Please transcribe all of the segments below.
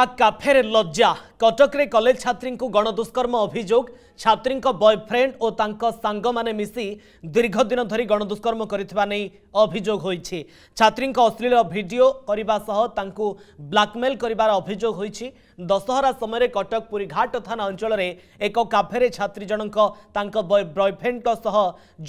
का फिर लज्जा କଟକରେ କଲେଜ ଛାତ୍ରୀଙ୍କୁ ଗଣଦୁଷ୍କର୍ମ ଅଭିଯୋଗ ଛାତ୍ରୀଙ୍କ ବୟଫ୍ରେଣ୍ଡ ଓ ତାଙ୍କ ସାଙ୍ଗମାନେ ମିଶି ଦୀର୍ଘ ଦିନ ଧରି ଗଣଦୁଷ୍କର୍ମ କରିଥିବା ନେଇ ଅଭିଯୋଗ ହୋଇଛି ଛାତ୍ରୀଙ୍କ ଅଶ୍ଳୀଳ ଭିଡିଓ କରିବା ସହ ତାଙ୍କୁ ବ୍ଲାକମେଲ୍ କରିବାର ଅଭିଯୋଗ ହୋଇଛି ଦଶହରା ସମୟରେ କଟକ ପୁରୀଘାଟ ଥାନା ଅଞ୍ଚଳରେ ଏକ କାଫେରେ ଛାତ୍ରୀ ଜଣଙ୍କ ତାଙ୍କ ବୟଫ୍ରେଣ୍ଡଙ୍କ ସହ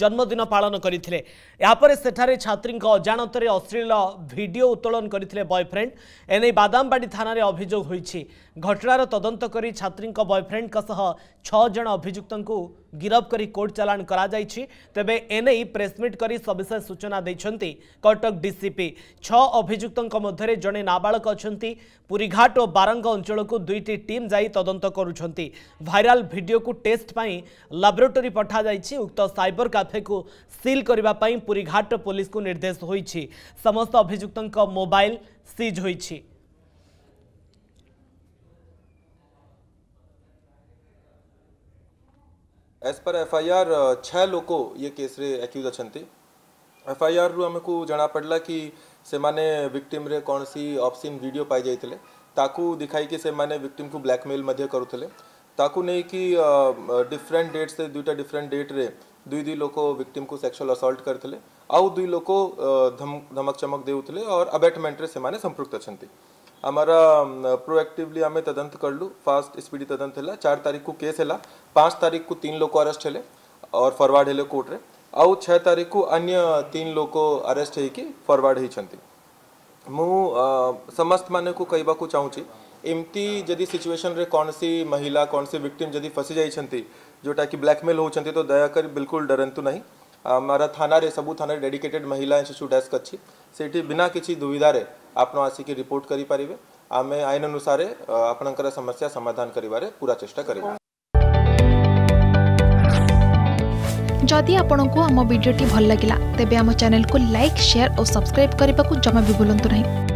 ଜନ୍ମଦିନ ପାଳନ କରିଥିଲେ ଏହାପରେ ସେଠାରେ ଛାତ୍ରୀଙ୍କ ଅଜାଣତରେ ଅଶ୍ଳୀଳ ଭିଡିଓ ଉତ୍ତୋଳନ କରିଥିଲେ ବୟଫ୍ରେଣ୍ଡ ଏନେଇ ବାଦାମବାଡ଼ି ଥାନାରେ ଅଭିଯୋଗ ହୋଇଛି ଘଟଣାର ତଦନ୍ତ ତଦନ୍ତ କରି ଛାତ୍ରୀଙ୍କ ବୟଫ୍ରେଣ୍ଡଙ୍କ ସହ ଛଅ ଜଣ ଅଭିଯୁକ୍ତଙ୍କୁ ଗିରଫ କରି କୋର୍ଟ ଚାଲାଣ କରାଯାଇଛି ତେବେ ଏନେଇ ପ୍ରେସମିଟ୍ କରି ସବିଶେଷ ସୂଚନା ଦେଇଛନ୍ତି କଟକ ଡିସିପି ଛଅ ଅଭିଯୁକ୍ତଙ୍କ ମଧ୍ୟରେ ଜଣେ ନାବାଳକ ଅଛନ୍ତି ପୁରୀଘାଟ ଓ ବାରଙ୍ଗ ଅଞ୍ଚଳକୁ ଦୁଇଟି ଟିମ୍ ଯାଇ ତଦନ୍ତ କରୁଛନ୍ତି ଭାଇରାଲ ଭିଡିଓକୁ ଟେଷ୍ଟ ପାଇଁ ଲାବୋରେଟୋରୀ ପଠାଯାଇଛି ଉକ୍ତ ସାଇବର କାଫେକୁ ସିଲ୍ କରିବା ପାଇଁ ପୁରୀଘାଟ ପୋଲିସକୁ ନିର୍ଦ୍ଦେଶ ହୋଇଛି ସମସ୍ତ ଅଭିଯୁକ୍ତଙ୍କ ମୋବାଇଲ ସିଜ୍ ହୋଇଛି as per F I R छः लोक ये रे एक्यूज अच्छा एफ आई आर रु जना पड़ा कि से विक्टिम रे कौन सी अफसीन भिड पाई ताकू दिखाई कि से विक्टिम को ब्लैकमेल करुले ताकू नहीं कि डिफरेन्ट डेट से दुईटा डिफरेन्ट डेट्रे दुई दुई लोक विक्टिम को सेक्सुअल असल्ट करते आउ दुई लोक धमक चमक देते और अबेटमेंट से संपृक्त अच्छा आमर प्रोएक्टिवली आम तदंत करलु फास्ट स्पीड तदंत है चार तारीख को केस है पाँच तारीख को तीन लोग अरेस्ट है और फरवर्ड है कोर्टे आउ छः तारीख को अन्य तीन लोग अरेस्ट होकर फरवर्ड होती मु समस्त को कह चाहूँगी एमती जदि सिचुएशन रे कौन सी महिला कौन सी विक्टिम जदि फसी जाती जोटा कि ब्लैकमेल होती तो दयाकर बिल्कुल डरतु नहीं आमर थाना रे सबू थाना डेडिकेटेड महिला शिशु डेस्क अच्छी से बिना किसी दुविधा आपन आसिक रिपोर्ट करें आम आईन अनुसार आपण समस्या समाधान करें पूरा चेषा कर जदि आपंक आम भिडी भल लगा तेब चेल को लाइक सेयार और सब्सक्राइब करने को जमा भी भूलु ना